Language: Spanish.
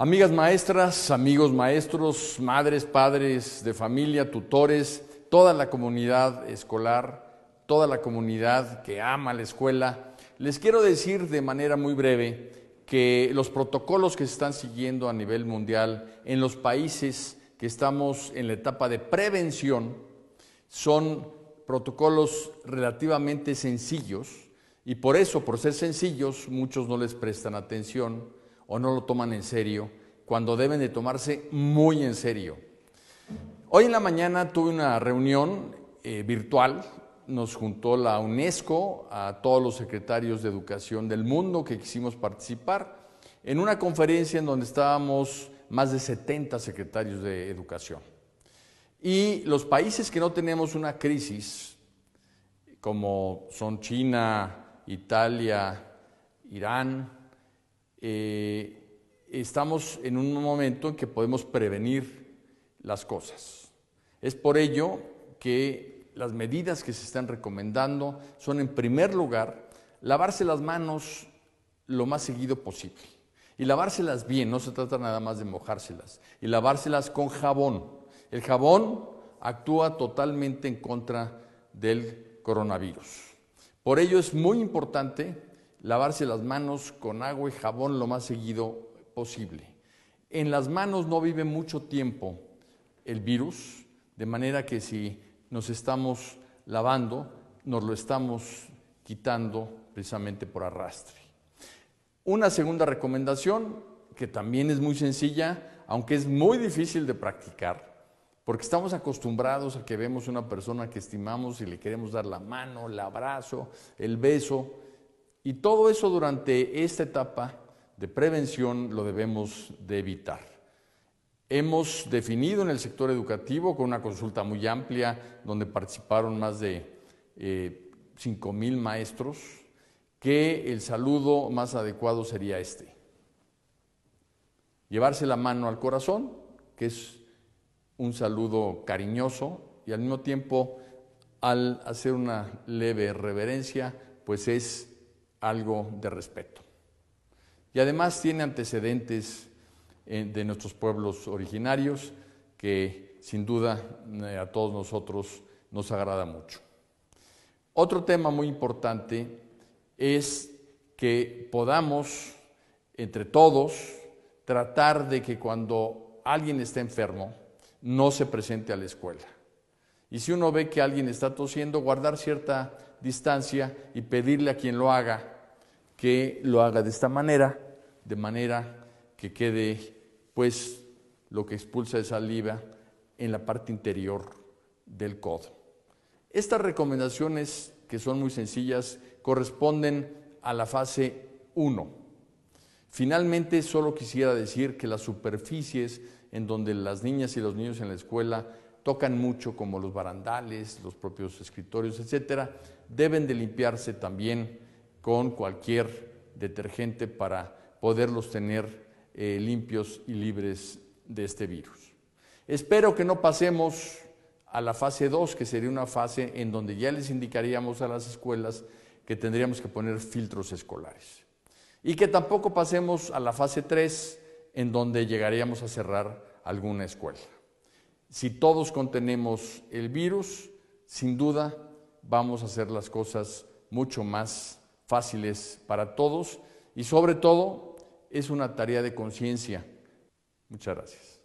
Amigas maestras, amigos maestros, madres, padres de familia, tutores, toda la comunidad escolar, toda la comunidad que ama la escuela, les quiero decir de manera muy breve que los protocolos que se están siguiendo a nivel mundial en los países que estamos en la etapa de prevención son protocolos relativamente sencillos y por eso, por ser sencillos, muchos no les prestan atención o no lo toman en serio cuando deben de tomarse muy en serio. Hoy en la mañana tuve una reunión eh, virtual, nos juntó la UNESCO a todos los secretarios de educación del mundo que quisimos participar en una conferencia en donde estábamos más de 70 secretarios de educación. Y los países que no tenemos una crisis, como son China, Italia, Irán, eh, estamos en un momento en que podemos prevenir las cosas. Es por ello que las medidas que se están recomendando son, en primer lugar, lavarse las manos lo más seguido posible. Y lavárselas bien, no se trata nada más de mojárselas. Y lavárselas con jabón. El jabón actúa totalmente en contra del coronavirus. Por ello es muy importante lavarse las manos con agua y jabón lo más seguido posible. En las manos no vive mucho tiempo el virus, de manera que si nos estamos lavando, nos lo estamos quitando precisamente por arrastre. Una segunda recomendación, que también es muy sencilla, aunque es muy difícil de practicar, porque estamos acostumbrados a que vemos una persona que estimamos y le queremos dar la mano, el abrazo, el beso, y todo eso durante esta etapa de prevención lo debemos de evitar. Hemos definido en el sector educativo con una consulta muy amplia donde participaron más de eh, mil maestros que el saludo más adecuado sería este. Llevarse la mano al corazón, que es un saludo cariñoso y al mismo tiempo al hacer una leve reverencia, pues es algo de respeto. Y además tiene antecedentes eh, de nuestros pueblos originarios que sin duda eh, a todos nosotros nos agrada mucho. Otro tema muy importante es que podamos entre todos tratar de que cuando alguien está enfermo no se presente a la escuela y si uno ve que alguien está tosiendo, guardar cierta distancia y pedirle a quien lo haga que lo haga de esta manera, de manera que quede pues lo que expulsa esa saliva en la parte interior del codo. Estas recomendaciones, que son muy sencillas, corresponden a la fase 1. Finalmente, solo quisiera decir que las superficies en donde las niñas y los niños en la escuela tocan mucho, como los barandales, los propios escritorios, etcétera, deben de limpiarse también con cualquier detergente para poderlos tener eh, limpios y libres de este virus. Espero que no pasemos a la fase 2, que sería una fase en donde ya les indicaríamos a las escuelas que tendríamos que poner filtros escolares. Y que tampoco pasemos a la fase 3, en donde llegaríamos a cerrar alguna escuela. Si todos contenemos el virus, sin duda vamos a hacer las cosas mucho más fáciles para todos y sobre todo es una tarea de conciencia. Muchas gracias.